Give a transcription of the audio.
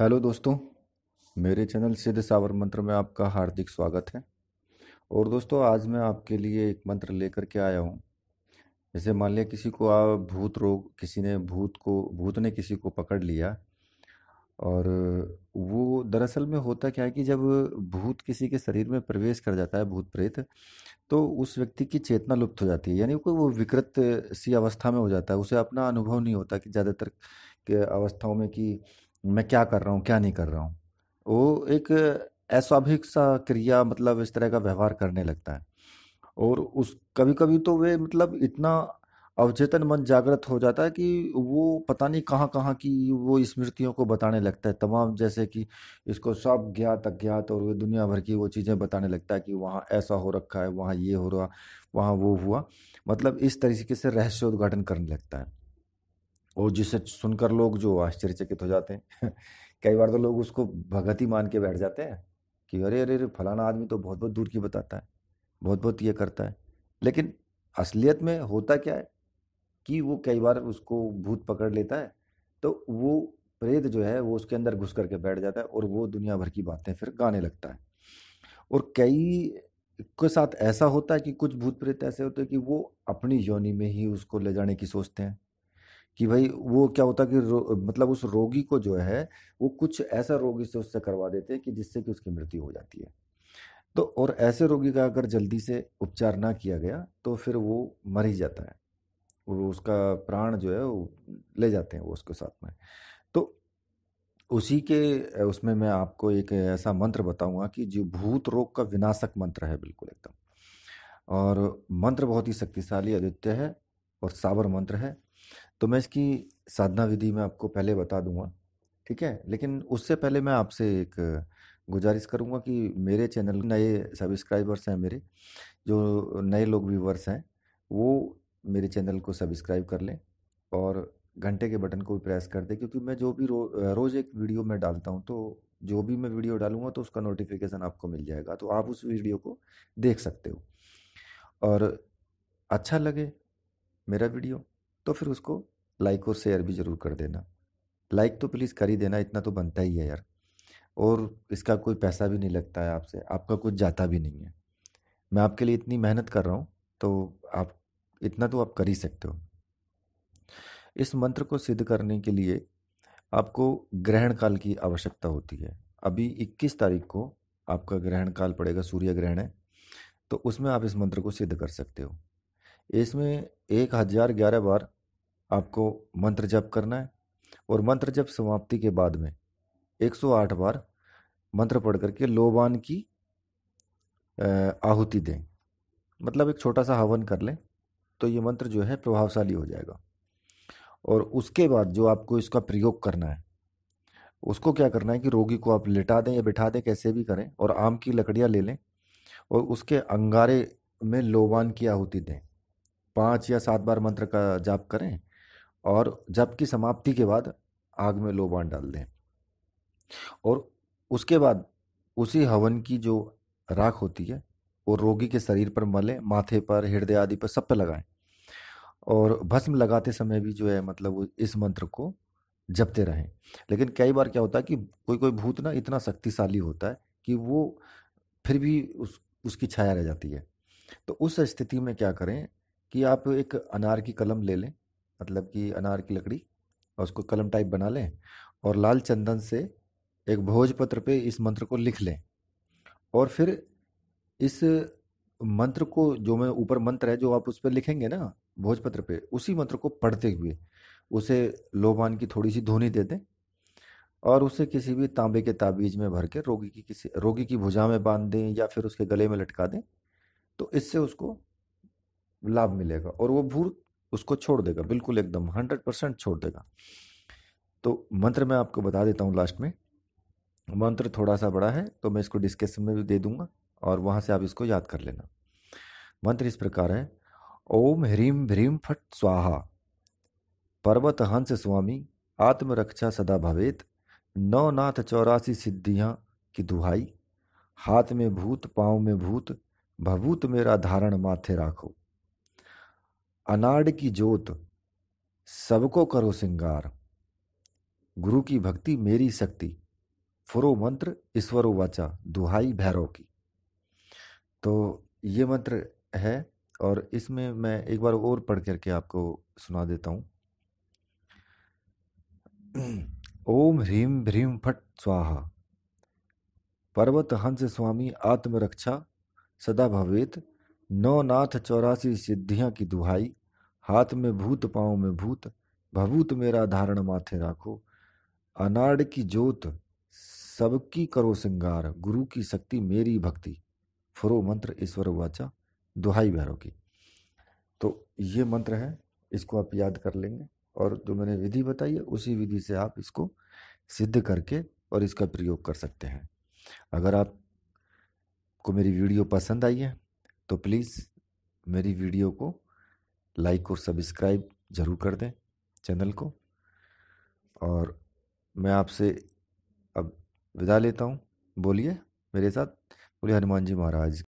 hello दोस्तों मेरे channel सिद्ध सावर मंत्र में आपका हार्दिक स्वागत है और दोस्तों आज मैं आपके लिए एक मंत्र लेकर के आया हूँ जैसे मान लिया किसी को आप भूत रोग किसी ने भूत को भूत ने किसी को पकड़ लिया और वो दरअसल में होता क्या है कि जब भूत किसी के शरीर में प्रवेश कर जाता है भूत प्रेत तो उस व्यक्ति की चेतना लुप्त हो जाती है यानी कोई वो विकृत सी अवस्था में हो जाता है उसे अपना अनुभव नहीं होता कि ज़्यादातर के अवस्थाओं में कि मैं क्या कर रहा हूँ क्या नहीं कर रहा हूँ वो एक अस्वाभाविक सा क्रिया मतलब इस तरह का व्यवहार करने लगता है और उस कभी कभी तो वे मतलब इतना अवचेतन मन जागृत हो जाता है कि वो पता नहीं कहाँ कहाँ की वो स्मृतियों को बताने लगता है तमाम जैसे कि इसको सब ज्ञात अज्ञात और वो दुनिया भर की वो चीज़ें बताने लगता है कि वहाँ ऐसा हो रखा है वहाँ ये हो रहा वहाँ वो हुआ मतलब इस तरीके से रहस्योद्घाटन करने लगता है और जिसे सुनकर लोग जो आश्चर्यचकित हो जाते हैं कई बार तो लोग उसको भगत ही मान के बैठ जाते हैं कि अरे अरे अरे फलाना आदमी तो बहुत बहुत दूर की बताता है बहुत बहुत ये करता है लेकिन असलियत में होता क्या है कि वो कई बार उसको भूत पकड़ लेता है तो वो प्रेत जो है वो उसके अंदर घुस करके बैठ जाता है और वो दुनिया भर की बातें फिर गाने लगता है और कई के साथ ऐसा होता है कि कुछ भूत प्रेत ऐसे होते हैं कि वो अपनी योनि में ही उसको ले जाने की सोचते हैं कि भाई वो क्या होता कि मतलब उस रोगी को जो है वो कुछ ऐसा रोगी से उससे करवा देते हैं कि जिससे कि उसकी मृत्यु हो जाती है तो और ऐसे रोगी का अगर जल्दी से उपचार ना किया गया तो फिर वो मर ही जाता है और उसका प्राण जो है वो ले जाते हैं वो उसके साथ में तो उसी के उसमें मैं आपको एक ऐसा मंत्र बताऊंगा कि जो भूत रोग का विनाशक मंत्र है बिल्कुल एकदम और मंत्र बहुत ही शक्तिशाली अद्वित्य है और सावर मंत्र है तो मैं इसकी साधना विधि में आपको पहले बता दूंगा ठीक है लेकिन उससे पहले मैं आपसे एक गुजारिश करूंगा कि मेरे चैनल नए सब्सक्राइबर्स हैं मेरे जो नए लोग व्यूवर्स हैं वो मेरे चैनल को सब्सक्राइब कर लें और घंटे के बटन को भी प्रेस कर दें क्योंकि मैं जो भी रो, रोज़ एक वीडियो मैं डालता हूँ तो जो भी मैं वीडियो डालूंगा तो उसका नोटिफिकेशन आपको मिल जाएगा तो आप उस वीडियो को देख सकते हो और अच्छा लगे मेरा वीडियो तो फिर उसको लाइक और शेयर भी ज़रूर कर देना लाइक तो प्लीज़ कर ही देना इतना तो बनता ही है यार और इसका कोई पैसा भी नहीं लगता है आपसे आपका कुछ जाता भी नहीं है मैं आपके लिए इतनी मेहनत कर रहा हूँ तो आप इतना तो आप कर ही सकते हो इस मंत्र को सिद्ध करने के लिए आपको ग्रहण काल की आवश्यकता होती है अभी 21 तारीख को आपका ग्रहण काल पड़ेगा सूर्य ग्रहण है तो उसमें आप इस मंत्र को सिद्ध कर सकते हो इसमें एक हज़ार ग्यारह बार आपको मंत्र जप करना है और मंत्र जप समाप्ति के बाद में 108 बार मंत्र पढ़ करके लोबान की आहुति दें मतलब एक छोटा सा हवन कर लें तो ये मंत्र जो है प्रभावशाली हो जाएगा और उसके बाद जो आपको इसका प्रयोग करना है उसको क्या करना है कि रोगी को आप लिटा दें या बिठा दें कैसे भी करें और आम की लकड़ियाँ ले लें और उसके अंगारे में लोबान की आहुति दें पाँच या सात बार मंत्र का जाप करें और जब की समाप्ति के बाद आग में लोबान डाल दें और उसके बाद उसी हवन की जो राख होती है वो रोगी के शरीर पर मलें माथे पर हृदय आदि पर सब पर लगाएं और भस्म लगाते समय भी जो है मतलब इस मंत्र को जपते रहें लेकिन कई बार क्या होता है कि कोई कोई भूत ना इतना शक्तिशाली होता है कि वो फिर भी उस उसकी छाया रह जाती है तो उस स्थिति में क्या करें कि आप एक अनार की कलम ले लें मतलब कि अनार की लकड़ी और उसको कलम टाइप बना लें और लाल चंदन से एक भोजपत्र पे इस मंत्र को लिख लें और फिर इस मंत्र को जो मैं ऊपर मंत्र है जो आप उस पर लिखेंगे ना भोजपत्र पे उसी मंत्र को पढ़ते हुए उसे लोबान की थोड़ी सी धोनी दे दें और उसे किसी भी तांबे के ताबीज में भर के रोगी की किसी रोगी की भुजा में बांध दें या फिर उसके गले में लटका दें तो इससे उसको लाभ मिलेगा और वो भूत उसको छोड़ देगा बिल्कुल एकदम हंड्रेड परसेंट छोड़ देगा तो मंत्र मैं आपको बता देता हूँ लास्ट में मंत्र थोड़ा सा बड़ा है तो मैं इसको डिस्कशन में भी दे दूंगा और वहाँ से आप इसको याद कर लेना मंत्र इस प्रकार है ओम ह्रीम भ्रीम फट स्वाहा पर्वत हंस स्वामी आत्मरक्षा सदा भवेत नाथ चौरासी सिद्धियाँ की दुहाई हाथ में भूत पाँव में भूत भभूत मेरा धारण माथे राखो अनाड़ की जोत सबको करो सिंगार गुरु की भक्ति मेरी शक्ति फुरो मंत्र ईश्वरो वाचा दुहाई भैरव की तो ये मंत्र है और इसमें मैं एक बार और पढ़ करके आपको सुना देता हूं ओम ह्रीम भ्रीम फट स्वाहा पर्वत हंस स्वामी आत्मरक्षा सदा भवेत नौ नाथ चौरासी सिद्धियां की दुहाई हाथ में भूत पाँव में भूत भभूत मेरा धारण माथे राखो अनाड़ की जोत सबकी करो सिंगार गुरु की शक्ति मेरी भक्ति फुरो मंत्र ईश्वर वाचा दुहाई भैरव की तो ये मंत्र है इसको आप याद कर लेंगे और जो मैंने विधि बताई है उसी विधि से आप इसको सिद्ध करके और इसका प्रयोग कर सकते हैं अगर आप को मेरी वीडियो पसंद आई है तो प्लीज़ मेरी वीडियो को लाइक और सब्सक्राइब ज़रूर कर दें चैनल को और मैं आपसे अब विदा लेता हूँ बोलिए मेरे साथ बोलिए हनुमान जी महाराज